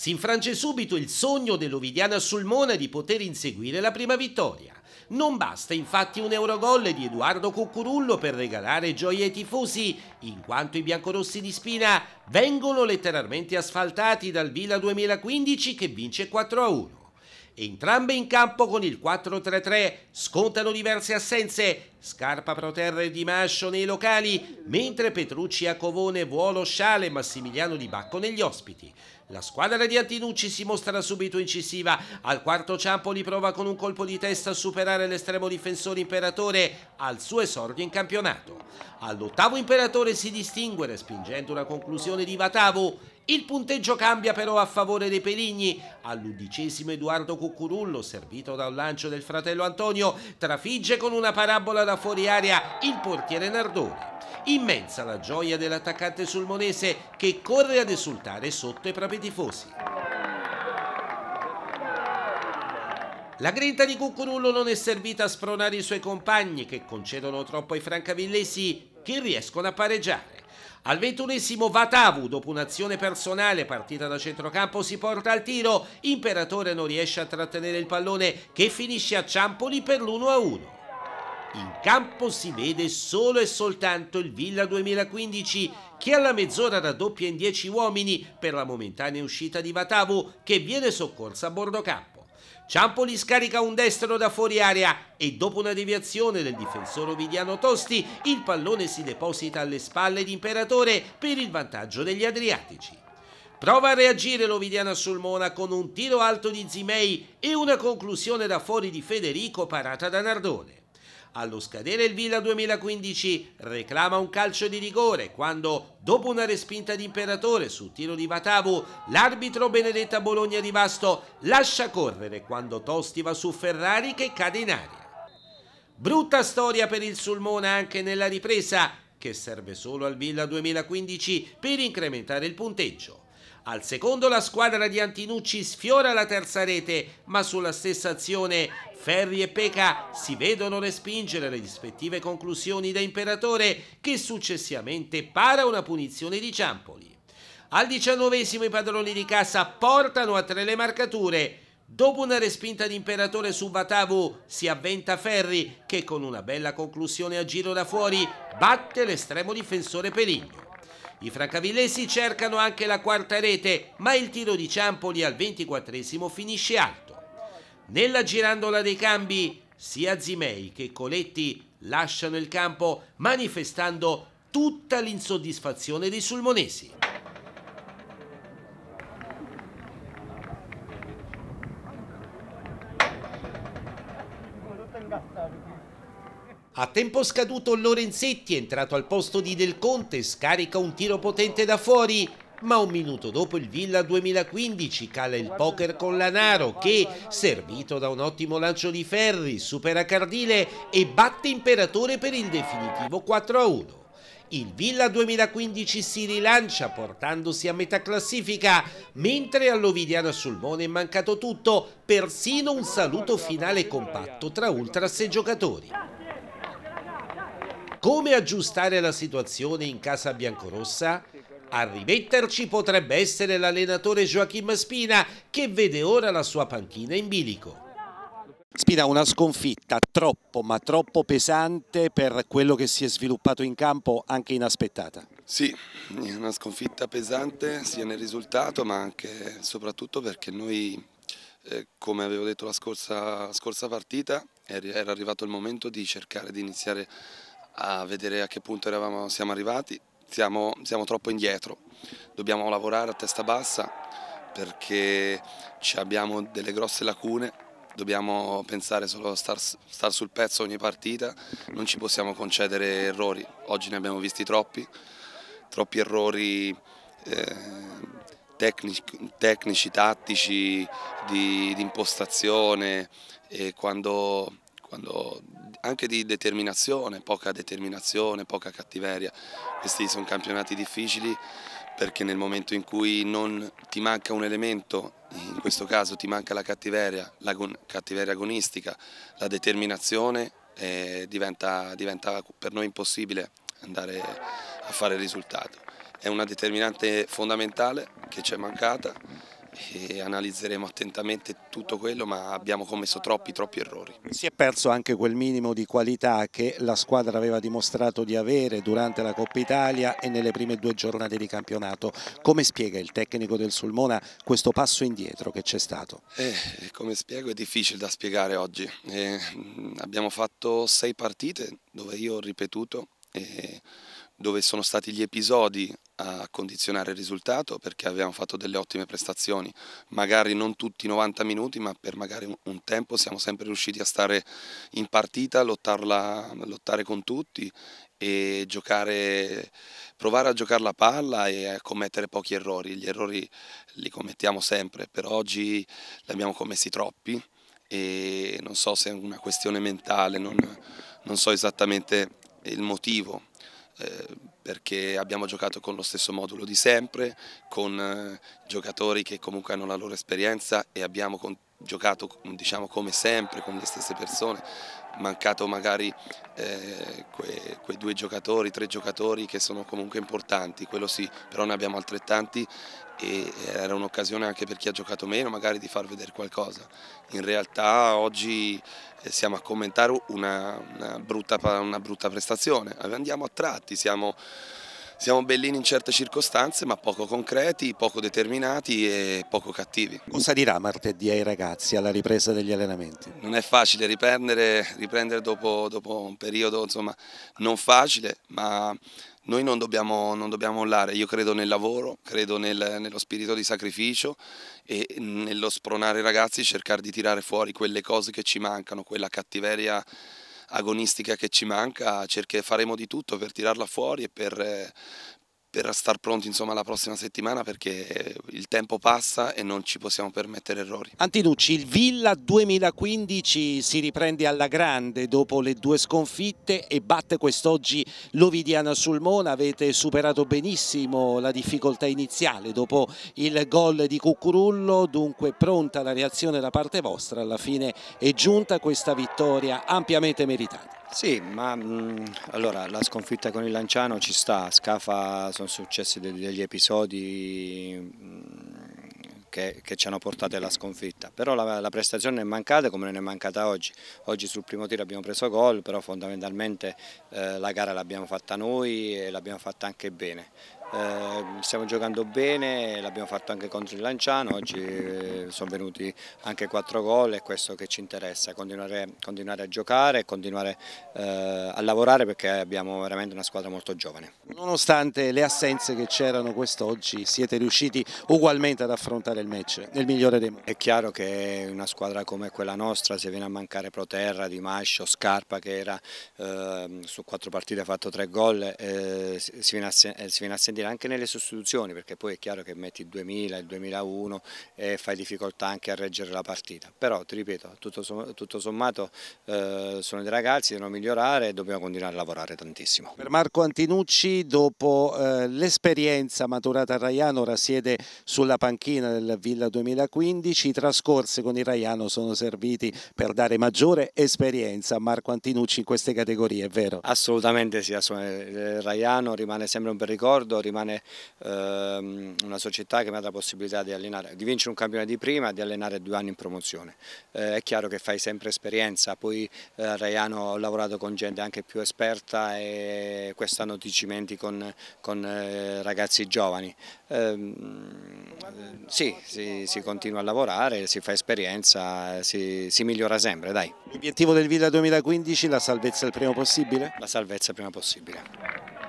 Si infrange subito il sogno dell'Ovidiana Sulmona di poter inseguire la prima vittoria. Non basta infatti un eurogol di Edoardo Cuccurullo per regalare gioie ai tifosi, in quanto i biancorossi di Spina vengono letteralmente asfaltati dal Villa 2015 che vince 4-1. Entrambe in campo con il 4-3-3 scontano diverse assenze, Scarpa Proterra e Di Mascio nei locali, mentre Petrucci a Covone, Vuolo, Sciale e Massimiliano Di Bacco negli ospiti. La squadra di Antinucci si mostra subito incisiva, al quarto Ciampoli prova con un colpo di testa a superare l'estremo difensore Imperatore al suo esordio in campionato. All'ottavo Imperatore si distingue respingendo una conclusione di Vatavu il punteggio cambia però a favore dei Peligni. All'undicesimo Edoardo Cucurullo, servito da un lancio del fratello Antonio, trafigge con una parabola da fuori aria il portiere Nardone. Immensa la gioia dell'attaccante sul Monese che corre ad esultare sotto i propri tifosi. La grinta di Cucurullo non è servita a spronare i suoi compagni che concedono troppo ai francavillesi che riescono a pareggiare. Al ventunesimo Vatavu, dopo un'azione personale partita da centrocampo, si porta al tiro. Imperatore non riesce a trattenere il pallone che finisce a Ciampoli per l'1-1. In campo si vede solo e soltanto il Villa 2015 che alla mezz'ora raddoppia in 10 uomini per la momentanea uscita di Vatavu che viene soccorsa a bordo campo. Ciampoli scarica un destro da fuori area e dopo una deviazione del difensore Ovidiano Tosti il pallone si deposita alle spalle di Imperatore per il vantaggio degli Adriatici. Prova a reagire l'Ovidiana Sulmona con un tiro alto di Zimei e una conclusione da fuori di Federico parata da Nardone. Allo scadere il Villa 2015 reclama un calcio di rigore quando, dopo una respinta di Imperatore sul tiro di Vatavu, l'arbitro Benedetta Bologna di Vasto lascia correre quando Tosti va su Ferrari che cade in aria. Brutta storia per il Sulmona anche nella ripresa, che serve solo al Villa 2015 per incrementare il punteggio. Al secondo la squadra di Antinucci sfiora la terza rete, ma sulla stessa azione Ferri e Peca si vedono respingere le rispettive conclusioni da Imperatore che successivamente para una punizione di Ciampoli. Al diciannovesimo i padroni di casa portano a tre le marcature. Dopo una respinta di Imperatore su Vatavu si avventa Ferri che con una bella conclusione a giro da fuori batte l'estremo difensore Perigno. I francavillesi cercano anche la quarta rete, ma il tiro di Ciampoli al 24 finisce alto. Nella girandola dei cambi, sia Zimei che Coletti lasciano il campo manifestando tutta l'insoddisfazione dei sulmonesi. A tempo scaduto Lorenzetti entrato al posto di Del Conte, scarica un tiro potente da fuori, ma un minuto dopo il Villa 2015 cala il poker con Lanaro che, servito da un ottimo lancio di Ferri, supera Cardile e batte Imperatore per il definitivo 4-1. Il Villa 2015 si rilancia portandosi a metà classifica, mentre all'Ovidiana Sulmone è mancato tutto, persino un saluto finale compatto tra ultras e giocatori. Come aggiustare la situazione in casa biancorossa? A rimetterci potrebbe essere l'allenatore Joachim Spina che vede ora la sua panchina in bilico. Spina una sconfitta troppo ma troppo pesante per quello che si è sviluppato in campo anche inaspettata. Sì, una sconfitta pesante sia nel risultato ma anche e soprattutto perché noi eh, come avevo detto la scorsa, la scorsa partita era arrivato il momento di cercare di iniziare a vedere a che punto eravamo, siamo arrivati. Siamo, siamo troppo indietro, dobbiamo lavorare a testa bassa perché abbiamo delle grosse lacune, dobbiamo pensare solo a star, star sul pezzo ogni partita, non ci possiamo concedere errori, oggi ne abbiamo visti troppi, troppi errori eh, tecnici, tecnici, tattici, di, di impostazione e quando quando, anche di determinazione, poca determinazione, poca cattiveria. Questi sono campionati difficili perché nel momento in cui non ti manca un elemento, in questo caso ti manca la cattiveria, la cattiveria agonistica, la determinazione, eh, diventa, diventa per noi impossibile andare a fare il risultato. È una determinante fondamentale che ci è mancata e analizzeremo attentamente tutto quello ma abbiamo commesso troppi troppi errori. Si è perso anche quel minimo di qualità che la squadra aveva dimostrato di avere durante la Coppa Italia e nelle prime due giornate di campionato. Come spiega il tecnico del Sulmona questo passo indietro che c'è stato? Eh, come spiego è difficile da spiegare oggi. Eh, abbiamo fatto sei partite dove io ho ripetuto eh, dove sono stati gli episodi a condizionare il risultato perché abbiamo fatto delle ottime prestazioni, magari non tutti i 90 minuti, ma per magari un tempo siamo sempre riusciti a stare in partita, lottarla, lottare con tutti e giocare, provare a giocare la palla e a commettere pochi errori. Gli errori li commettiamo sempre, per oggi li abbiamo commessi troppi e non so se è una questione mentale, non, non so esattamente il motivo eh, perché abbiamo giocato con lo stesso modulo di sempre, con eh, giocatori che comunque hanno la loro esperienza e abbiamo giocato diciamo, come sempre con le stesse persone mancato magari eh, quei, quei due giocatori, tre giocatori che sono comunque importanti, quello sì, però ne abbiamo altrettanti e era un'occasione anche per chi ha giocato meno magari di far vedere qualcosa. In realtà oggi eh, siamo a commentare una, una, brutta, una brutta prestazione, andiamo a tratti, siamo siamo bellini in certe circostanze ma poco concreti, poco determinati e poco cattivi. Cosa dirà martedì ai ragazzi alla ripresa degli allenamenti? Non è facile riprendere, riprendere dopo, dopo, un periodo insomma, non facile ma noi non dobbiamo, non dobbiamo mollare, io credo nel lavoro, credo nel, nello spirito di sacrificio e nello spronare i ragazzi, cercare di tirare fuori quelle cose che ci mancano, quella cattiveria agonistica che ci manca, cerche, faremo di tutto per tirarla fuori e per, eh, per star pronti insomma, la prossima settimana perché il tempo passa e non ci possiamo permettere errori. Antinucci, il Villa 2015 si riprende alla grande dopo le due sconfitte e batte quest'oggi l'Ovidiana sul Mona, avete superato benissimo la difficoltà iniziale dopo il gol di Cucurullo, dunque pronta la reazione da parte vostra, alla fine è giunta questa vittoria ampiamente meritata. Sì, ma mh, mhmm, allora la sconfitta con il Lanciano ci sta, a Scafa sono successi de degli episodi mh, mhmm, che, che, ci hanno portato alla sconfitta, però la, la prestazione è mancata come non è mancata oggi, oggi sul primo tiro abbiamo preso gol, però fondamentalmente eh, la gara l'abbiamo fatta noi e l'abbiamo fatta anche bene, Ehm, stiamo giocando bene, l'abbiamo fatto anche contro il Lanciano, oggi eh, sono venuti anche quattro gol e questo che ci interessa, continuare, continuare a giocare, continuare eh, a lavorare perché abbiamo veramente una squadra molto giovane. Nonostante le assenze che c'erano quest'oggi siete riusciti ugualmente ad affrontare il match nel migliore dei modi? È chiaro che una squadra come quella nostra se viene a mancare Proterra, Di Mascio, Scarpa che era eh, su quattro partite ha fatto tre gol eh, si viene a, si viene a sentire dire anche nelle sostituzioni perché poi è chiaro che metti il 2000, il 2001 e fai difficoltà anche a reggere la partita, però ti ripeto tutto, tutto sommato eh, sono dei ragazzi, devono migliorare e dobbiamo continuare a lavorare tantissimo. Per Marco Antinucci dopo eh, l'esperienza maturata a Raiano ora siede sulla panchina del Villa 2015, i trascorsi con il Raiano sono serviti per dare maggiore esperienza a Marco Antinucci in queste categorie, è vero? Assolutamente sì, assolutamente. Eh, Raiano rimane sempre un bel ricordo, rimane ehm, una società che mi ha la possibilità di, allenare, di vincere un campione di prima e di allenare due anni in promozione. Eh, è chiaro che fai sempre esperienza, poi eh, a Raiano ho lavorato con gente anche più esperta e quest'anno ti cimenti con, con eh, ragazzi giovani. Ehm, sì, si, si, continua a lavorare, si fa esperienza, si, si migliora sempre. Dai. L'obiettivo del Villa 2015 la salvezza il prima possibile? La salvezza il prima possibile.